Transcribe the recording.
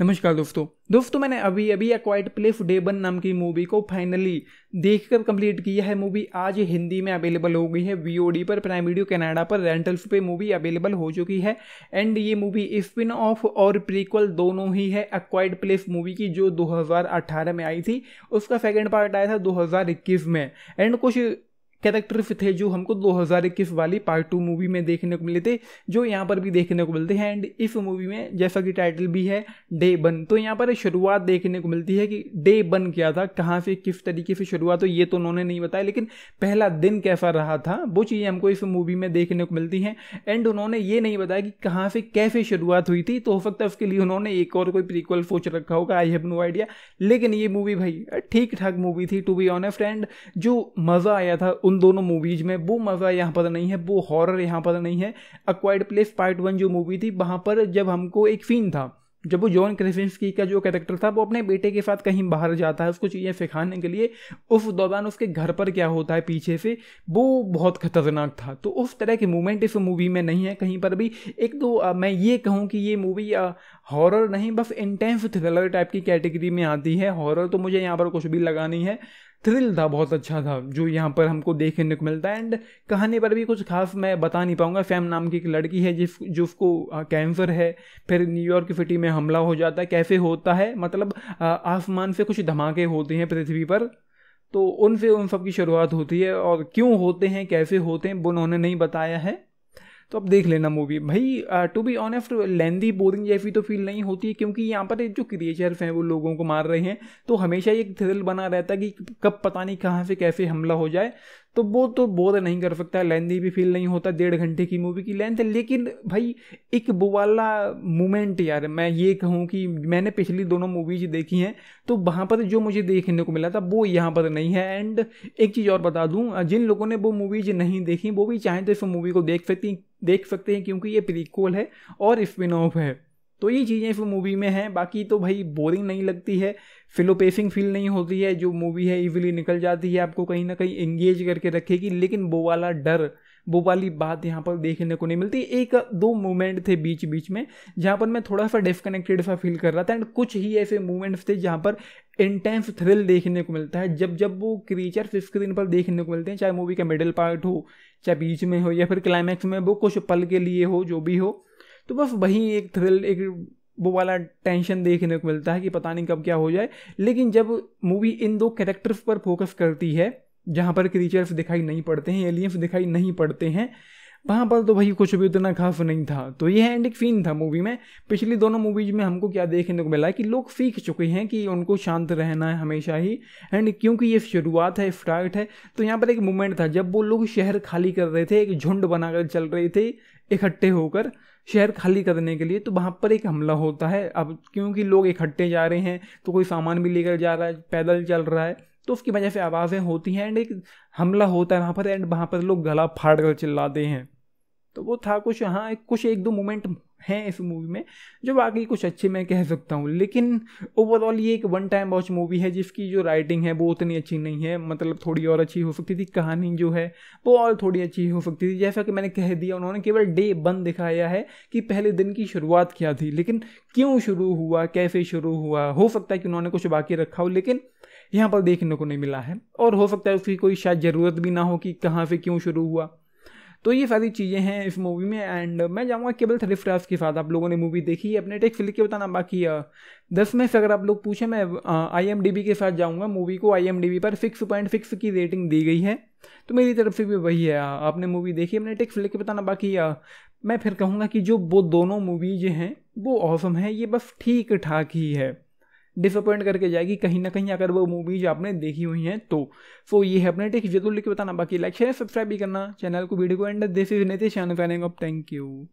नमस्कार दोस्तों दोस्तों मैंने अभी अभी अक्वाइट प्लेस डे नाम की मूवी को फाइनली देखकर कंप्लीट किया है मूवी आज हिंदी में अवेलेबल हो गई है वीओडी पर प्राइम वीडियो कनाडा पर रेंटल्स पे मूवी अवेलेबल हो चुकी है एंड ये मूवी स्पिन ऑफ और प्रीक्वल दोनों ही है अक्वाइट प्लेस मूवी की जो दो में आई थी उसका सेकेंड पार्ट आया था दो में एंड कुछ कैरेक्टर्स थे जो हमको 2021 वाली पार्ट टू मूवी में देखने को मिले थे जो यहाँ पर भी देखने को मिलते हैं एंड इस मूवी में जैसा कि टाइटल भी है डे वन तो यहाँ पर शुरुआत देखने को मिलती है कि डे वन क्या था कहाँ से किस तरीके से शुरुआत तो ये तो उन्होंने नहीं बताया लेकिन पहला दिन कैसा रहा था वो चीज़ें हमको इस मूवी में देखने को मिलती हैं एंड उन्होंने ये नहीं बताया कि कहाँ से कैसे शुरुआत हुई थी तो हो सकता है उसके लिए उन्होंने एक और कोई प्रीक्वल सोच रखा होगा आई हैव नो आइडिया लेकिन ये मूवी भाई ठीक ठाक मूवी थी to be on a friend जो मज़ा आया था उन दोनों मूवीज़ में वो मज़ा यहाँ पर नहीं है वो हॉरर यहाँ पर नहीं है अक्वाइड प्लेस पार्ट वन जो मूवी थी वहाँ पर जब हमको एक सीन था जब वो जॉन क्रेसेंसकी का जो कैरेक्टर था वो अपने बेटे के साथ कहीं बाहर जाता है उसको चीज़ें सिखाने के लिए उस दौरान उसके घर पर क्या होता है पीछे से वो बहुत खतरनाक था तो उस तरह के मूवमेंट इस मूवी में नहीं है कहीं पर भी एक तो आ, मैं ये कहूँ कि ये मूवी हॉरर नहीं बस इंटेंस थ्रिलर टाइप की कैटेगरी में आती है हॉरर तो मुझे यहाँ पर कुछ भी लगा नहीं है थ्रिल था बहुत अच्छा था जो यहाँ पर हमको देखने को मिलता है एंड कहानी पर भी कुछ खास मैं बता नहीं पाऊँगा फैम नाम की एक लड़की है जिस जो उसको कैंसर है फिर न्यूयॉर्क सिटी में हमला हो जाता है कैसे होता है मतलब आसमान से कुछ धमाके होते हैं पृथ्वी पर तो उनसे उन सब की शुरुआत होती है और क्यों होते हैं कैसे होते हैं वो उन्होंने नहीं बताया है तो अब देख लेना मूवी भाई टू बी ऑन एफ्ट लेंदी बोरिंग जैसी तो फील नहीं होती है क्योंकि यहाँ पर जो क्रिएचर्स हैं वो लोगों को मार रहे हैं तो हमेशा एक थ्रिल बना रहता है कि कब पता नहीं कहाँ से कैसे हमला हो जाए तो वो तो बोर नहीं कर सकता है लेंदी भी फील नहीं होता डेढ़ घंटे की मूवी की लेंथ लेकिन भाई एक वो वाला मोमेंट यार मैं ये कहूँ कि मैंने पिछली दोनों मूवीज देखी हैं तो वहाँ पर जो मुझे देखने को मिला था वो यहाँ पर नहीं है एंड एक चीज़ और बता दूँ जिन लोगों ने वो मूवीज नहीं देखी वो भी चाहें तो इस मूवी को देख सकती देख सकते हैं क्योंकि ये प्रीक्वल है और स्पिन ऑफ है तो ये चीज़ें इस मूवी में हैं बाकी तो भाई बोरिंग नहीं लगती है फिलोपेसिंग फील नहीं होती है जो मूवी है इजिली निकल जाती है आपको कहीं ना कहीं एंगेज करके रखेगी लेकिन वो वाला डर वो वाली बात यहाँ पर देखने को नहीं मिलती एक दो मोमेंट थे बीच बीच में जहाँ पर मैं थोड़ा सा डिस्कनेक्टेड सा फील कर रहा था एंड कुछ ही ऐसे मोमेंट्स थे जहाँ पर इंटेंस थ्रिल देखने को मिलता है जब जब वो क्रीचर्स स्क्रीन पर देखने को मिलते हैं चाहे मूवी का मिडिल पार्ट हो चाहे बीच में हो या फिर क्लाइमैक्स में वो कुछ पल के लिए हो जो भी हो तो बस वही एक थ्रिल एक वो वाला टेंशन देखने को मिलता है कि पता नहीं कब क्या हो जाए लेकिन जब मूवी इन दो कैरेक्टर्स पर फोकस करती है जहाँ पर क्रीचर्स दिखाई नहीं पड़ते हैं एलियंस दिखाई नहीं पड़ते हैं वहाँ पर तो भाई कुछ भी उतना खास नहीं था तो यह एंडिक सीन था मूवी में पिछली दोनों मूवीज़ में हमको क्या देखने को मिला है कि लोग सीख चुके हैं कि उनको शांत रहना है हमेशा ही एंड क्योंकि ये शुरुआत है स्टार्ट है तो यहाँ पर एक मोमेंट था जब वो लोग शहर खाली कर रहे थे एक झुंड बनाकर चल रहे थे इकट्ठे होकर शहर खाली करने के लिए तो वहाँ पर एक हमला होता है अब क्योंकि लोग इकट्ठे जा रहे हैं तो कोई सामान भी लेकर जा रहा है पैदल चल रहा है तो उसकी वजह से आवाज़ें होती हैं एंड एक हमला होता है वहाँ पर एंड वहाँ पर लोग गला फाड़ कर चिल्लाते हैं तो वो था कुछ हाँ कुछ एक दो मोमेंट हैं इस मूवी में जो बाकी कुछ अच्छे मैं कह सकता हूँ लेकिन ओवरऑल ये एक वन टाइम वॉच मूवी है जिसकी जो राइटिंग है वो उतनी अच्छी नहीं है मतलब थोड़ी और अच्छी हो सकती थी कहानी जो है वो और थोड़ी अच्छी हो सकती थी जैसा कि मैंने कह दिया उन्होंने केवल डे वन दिखाया है कि पहले दिन की शुरुआत क्या थी लेकिन क्यों शुरू हुआ कैसे शुरू हुआ हो सकता है कि उन्होंने कुछ बाकी रखा हो लेकिन यहाँ पर देखने को नहीं मिला है और हो सकता है उसकी कोई शायद ज़रूरत भी ना हो कि कहाँ से क्यों शुरू हुआ तो ये सारी चीज़ें हैं इस मूवी में एंड मैं जाऊँगा केवल थ्रिफ्ट स्टार्स के साथ आप लोगों ने मूवी देखी है अपने टेक्स लिख के बताना बाकी दस में से अगर आप लोग पूछें मैं आई के साथ जाऊँगा मूवी को आई पर सिक्स पॉइंट सिक्स की रेटिंग दी गई है तो मेरी तरफ से भी वही है आपने मूवी देखी अपने टेक्स लिख के बताना बाकी मैं फिर कहूँगा कि जो वो दोनों मूवीज हैं वो ऑसम है ये बस ठीक ठाक ही है डिसअपॉइंट करके जाएगी कहीं ना कहीं अगर वो मूवीज आपने देखी हुई हैं तो सो ये है अपने टेक्स जरूर तो लिख के बताना बाकी लाइक शेयर सब्सक्राइब भी करना चैनल को वीडियो को and this is Nitish thank you